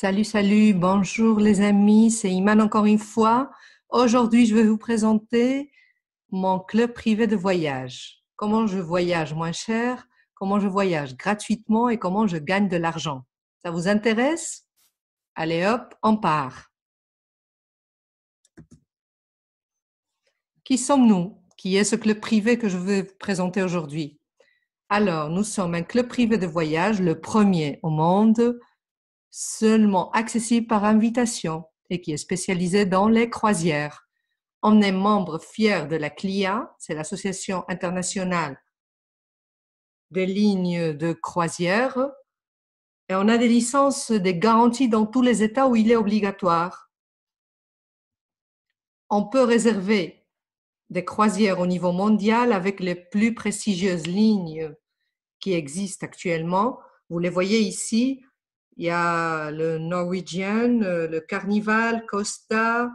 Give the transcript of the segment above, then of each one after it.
Salut, salut, bonjour les amis, c'est Iman encore une fois. Aujourd'hui, je vais vous présenter mon club privé de voyage. Comment je voyage moins cher, comment je voyage gratuitement et comment je gagne de l'argent. Ça vous intéresse Allez hop, on part. Qui sommes-nous Qui est ce club privé que je vais vous présenter aujourd'hui Alors, nous sommes un club privé de voyage, le premier au monde seulement accessible par invitation et qui est spécialisée dans les croisières. On est membre fier de la CLIA, c'est l'Association internationale des lignes de croisière, et on a des licences, des garanties dans tous les États où il est obligatoire. On peut réserver des croisières au niveau mondial avec les plus prestigieuses lignes qui existent actuellement. Vous les voyez ici, il y a le Norwegian, euh, le Carnival, Costa,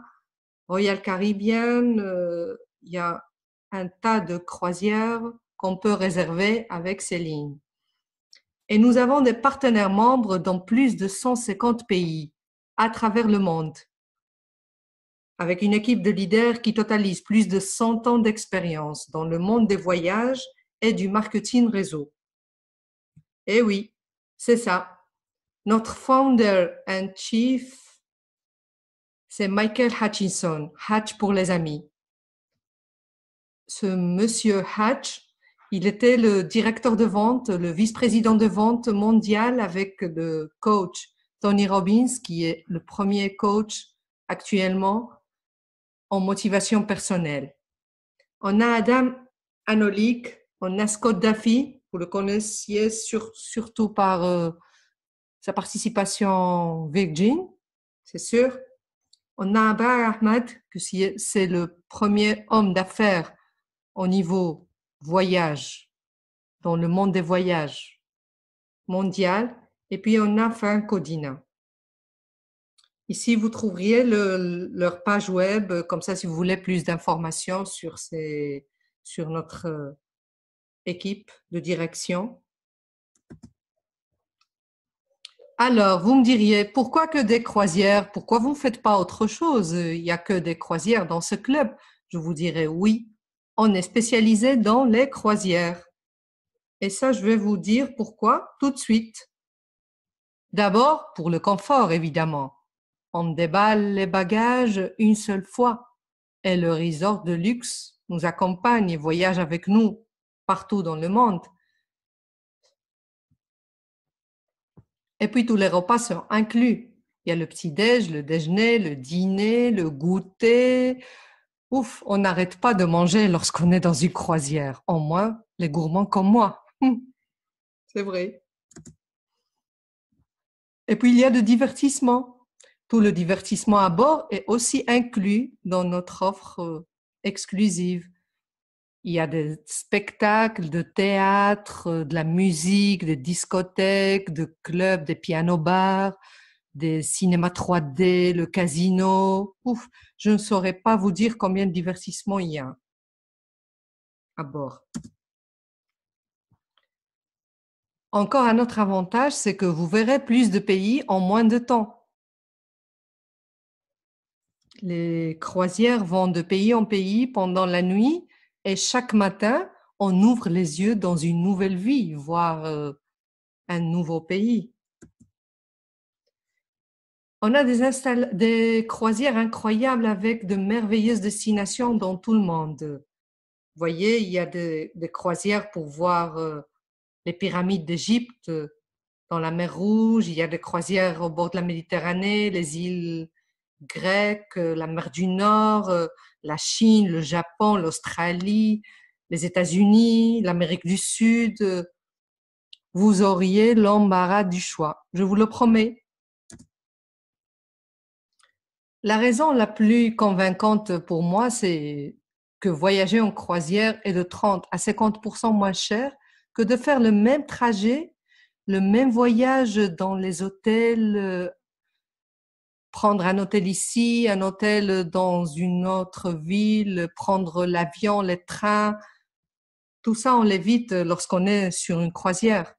Royal Caribbean, euh, il y a un tas de croisières qu'on peut réserver avec ces lignes. Et nous avons des partenaires membres dans plus de 150 pays à travers le monde, avec une équipe de leaders qui totalise plus de 100 ans d'expérience dans le monde des voyages et du marketing réseau. Et eh oui, c'est ça, notre founder and chief, c'est Michael Hutchinson, Hatch pour les amis. Ce monsieur Hatch, il était le directeur de vente, le vice-président de vente mondial avec le coach Tony Robbins, qui est le premier coach actuellement en motivation personnelle. On a Adam Anolik, on a Scott Duffy, vous le connaissiez surtout par euh, sa participation Virgin, c'est sûr. On a Bar Ahmed, que c'est le premier homme d'affaires au niveau voyage, dans le monde des voyages mondial. Et puis on a Franco Ici, vous trouveriez leur page web, comme ça, si vous voulez plus d'informations sur, sur notre euh, équipe de direction. Alors, vous me diriez, pourquoi que des croisières Pourquoi vous ne faites pas autre chose Il n'y a que des croisières dans ce club. Je vous dirais oui, on est spécialisé dans les croisières. Et ça, je vais vous dire pourquoi tout de suite. D'abord, pour le confort, évidemment. On déballe les bagages une seule fois et le resort de luxe nous accompagne et voyage avec nous partout dans le monde. Et puis tous les repas sont inclus. Il y a le petit-déj, le déjeuner, le dîner, le goûter. Ouf, on n'arrête pas de manger lorsqu'on est dans une croisière. Au moins, les gourmands comme moi. Hum. C'est vrai. Et puis, il y a le divertissement. Tout le divertissement à bord est aussi inclus dans notre offre euh, exclusive il y a des spectacles de théâtre, euh, de la musique, des discothèques, de clubs, des piano bars des cinémas 3D, le casino. Ouf, je ne saurais pas vous dire combien de divertissements il y a à bord. Encore un autre avantage, c'est que vous verrez plus de pays en moins de temps. Les croisières vont de pays en pays pendant la nuit et chaque matin, on ouvre les yeux dans une nouvelle vie, voire euh, un nouveau pays. On a des, croisières incroyables avec de merveilleuses destinations dans tout le monde. Vous voyez, il y a des, croisières pour voir euh, les pyramides d'Égypte euh, dans la mer Rouge, il y a des croisières au bord de la Méditerranée, les îles grec, euh, la mer du Nord, euh, la Chine, le Japon, l'Australie, les États-Unis, l'Amérique du Sud, euh, vous auriez l'embarras du choix, je vous le promets. La raison la plus convaincante pour moi, c'est que voyager en croisière est de 30 à 50% moins cher que de faire le même trajet, le même voyage dans les hôtels prendre un hôtel ici, un hôtel dans une autre ville, prendre l'avion, les trains. Tout ça, on l'évite lorsqu'on est sur une croisière.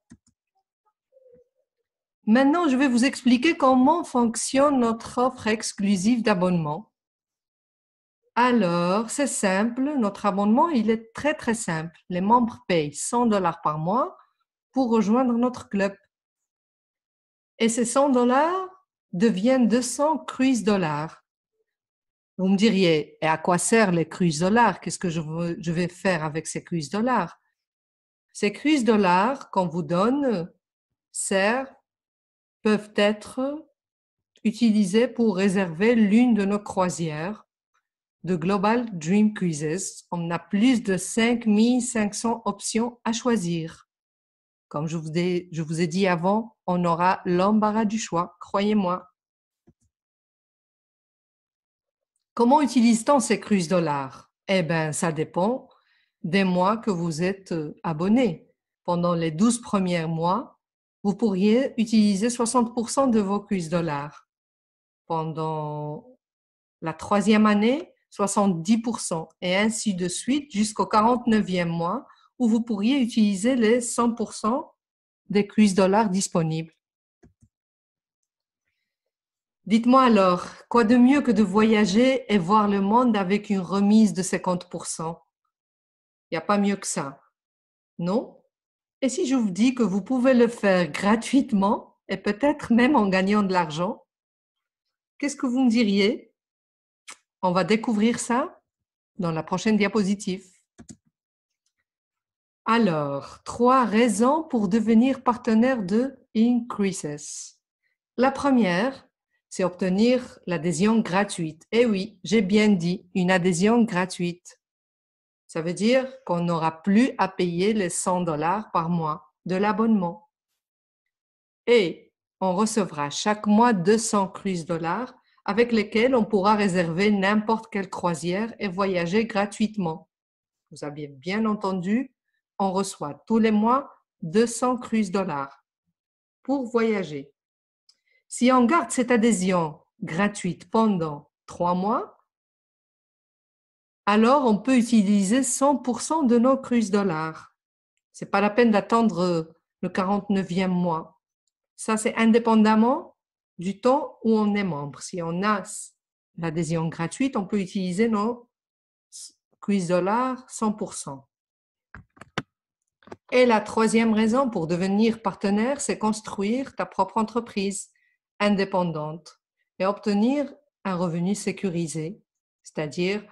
Maintenant, je vais vous expliquer comment fonctionne notre offre exclusive d'abonnement. Alors, c'est simple, notre abonnement, il est très très simple. Les membres payent 100 dollars par mois pour rejoindre notre club. Et ces 100 dollars, deviennent 200 cruises dollars. Vous me diriez, et à quoi servent les cruises dollars Qu'est-ce que je, vais faire avec ces cruises dollars Ces cruises dollars qu'on vous donne servent, peuvent être utilisées pour réserver l'une de nos croisières de Global Dream Cruises. On a plus de 5500 options à choisir. Comme je vous ai, dit avant, on aura l'embarras du choix, croyez-moi. Comment utilise-t-on ces crues dollars Eh bien, ça dépend des mois que vous êtes euh, abonné. Pendant les 12 premiers mois, vous pourriez utiliser 60% de vos crues dollars. Pendant la troisième année, 70% et ainsi de suite jusqu'au 49e mois où vous pourriez utiliser les 100% des cuisses dollars disponibles. Dites-moi alors, quoi de mieux que de voyager et voir le monde avec une remise de 50% Il n'y a pas mieux que ça, non Et si je vous dis que vous pouvez le faire gratuitement et peut-être même en gagnant de l'argent, qu'est-ce que vous me diriez On va découvrir ça dans la prochaine diapositive. Alors, trois raisons pour devenir partenaire de Increases. La première, c'est obtenir l'adhésion gratuite. et eh oui, j'ai bien dit, une adhésion gratuite. Ça veut dire qu'on n'aura plus à payer les 100 dollars par mois de l'abonnement. Et on recevra chaque mois 200 cruises dollars avec lesquels on pourra réserver n'importe quelle croisière et voyager gratuitement. Vous avez bien entendu, on reçoit tous les mois 200 crus dollars pour voyager. Si on garde cette adhésion gratuite pendant trois mois, alors on peut utiliser 100% de nos crus dollars. C'est pas la peine d'attendre le 49e mois. Ça, c'est indépendamment du temps où on est membre. Si on a l'adhésion gratuite, on peut utiliser nos crus dollars 100%. Et la troisième raison pour devenir partenaire, c'est construire ta propre entreprise indépendante et obtenir un revenu sécurisé, c'est-à-dire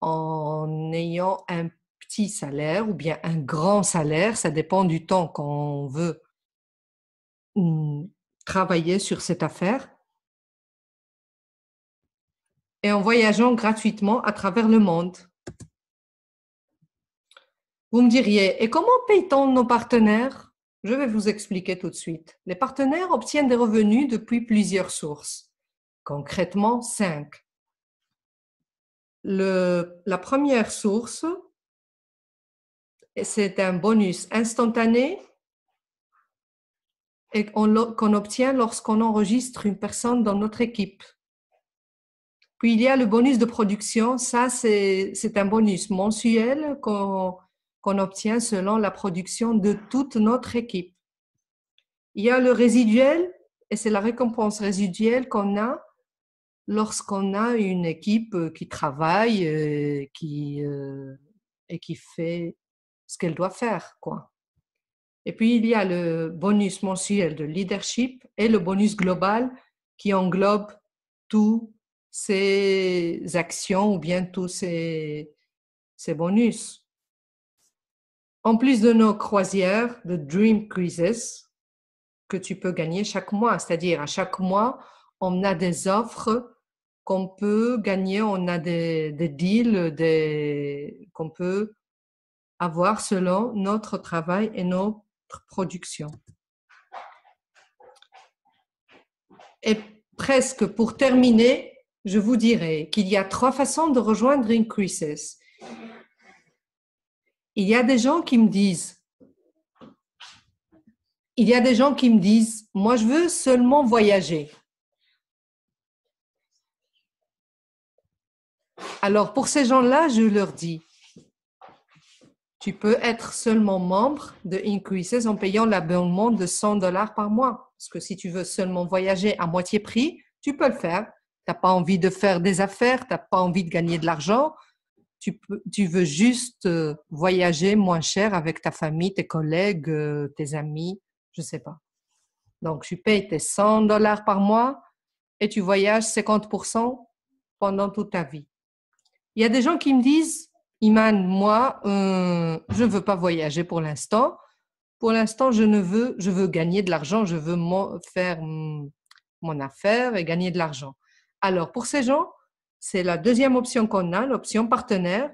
en ayant un petit salaire ou bien un grand salaire, ça dépend du temps qu'on veut mm, travailler sur cette affaire, et en voyageant gratuitement à travers le monde. Vous me diriez, et comment paye-t-on nos partenaires Je vais vous expliquer tout de suite. Les partenaires obtiennent des revenus depuis plusieurs sources, concrètement cinq. la première source, c'est un bonus instantané qu'on obtient lorsqu'on enregistre une personne dans notre équipe. Puis il y a le bonus de production, ça c'est un bonus mensuel qu'on qu'on obtient selon la production de toute notre équipe. Il y a le résiduel, et c'est la récompense résiduelle qu'on a lorsqu'on a une équipe euh, qui travaille et euh, qui, euh, et qui fait ce qu'elle doit faire. Quoi. Et puis, il y a le bonus mensuel de leadership et le bonus global qui englobe toutes ces actions ou bien tous ces, ces bonus. En plus de nos croisières, de Dream Cruises, que tu peux gagner chaque mois, c'est-à-dire à chaque mois, on a des offres qu'on peut gagner, on a des, deals qu'on peut avoir selon notre travail et notre production. Et presque pour terminer, je vous dirai qu'il y a trois façons de rejoindre Dream crisis il y a des gens qui me disent, il y a des gens qui me disent, moi je veux seulement voyager. Alors pour ces gens-là, je leur dis, tu peux être seulement membre de Incruises en payant l'abonnement de 100 dollars par mois. Parce que si tu veux seulement voyager à moitié prix, tu peux le faire. Tu n'as pas envie de faire des affaires, tu n'as pas envie de gagner de l'argent, tu, veux juste euh, voyager moins cher avec ta famille, tes collègues, euh, tes amis, je ne sais pas. Donc, tu payes tes 100 dollars par mois et tu voyages 50% pendant toute ta vie. Il y a des gens qui me disent, Iman, moi, euh, je ne veux pas voyager pour l'instant. Pour l'instant, je ne veux, je veux gagner de l'argent, je veux faire mon affaire et gagner de l'argent. Alors, pour ces gens, c'est la deuxième option qu'on a, l'option partenaire.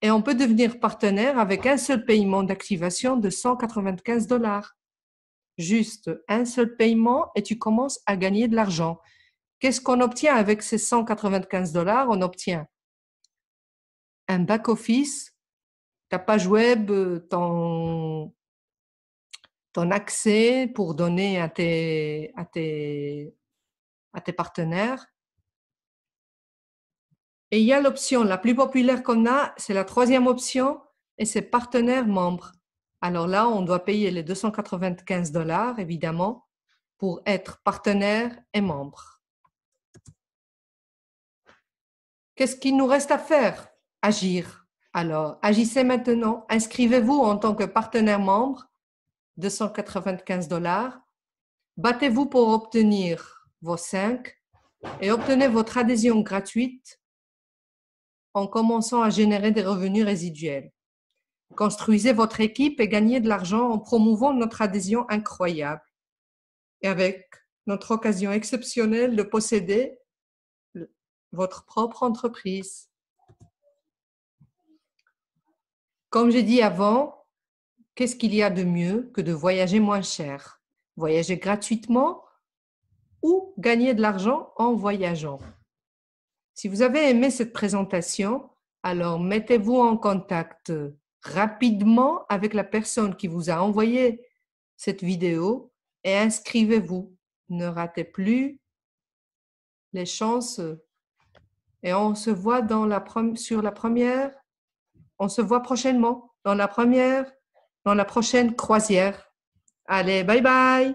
Et on peut devenir partenaire avec un seul paiement d'activation de 195 dollars. Juste un seul paiement et tu commences à gagner de l'argent. Qu'est-ce qu'on obtient avec ces 195 dollars On obtient un back-office, ta page web, ton, accès pour donner à tes partenaires, et il y a l'option la plus populaire qu'on a, c'est la troisième option, et c'est partenaire membre. Alors là, on doit payer les 295 dollars, évidemment, pour être partenaire et membre. Qu'est-ce qu'il nous reste à faire Agir. Alors, agissez maintenant. Inscrivez-vous en tant que partenaire membre, 295 dollars. Battez-vous pour obtenir vos 5 et obtenez votre adhésion gratuite en commençant à générer des revenus résiduels. Construisez votre équipe et gagnez de l'argent en promouvant notre adhésion incroyable. Et avec notre occasion exceptionnelle de posséder votre propre entreprise. Comme j'ai dit avant, qu'est-ce qu'il y a de mieux que de voyager moins cher Voyager gratuitement ou gagner de l'argent en voyageant si vous avez aimé cette présentation, alors mettez-vous en contact rapidement avec la personne qui vous a envoyé cette vidéo et inscrivez-vous. Ne ratez plus les chances. Et on se voit dans la, sur la première, on se voit prochainement dans la première, dans la prochaine croisière. Allez, bye bye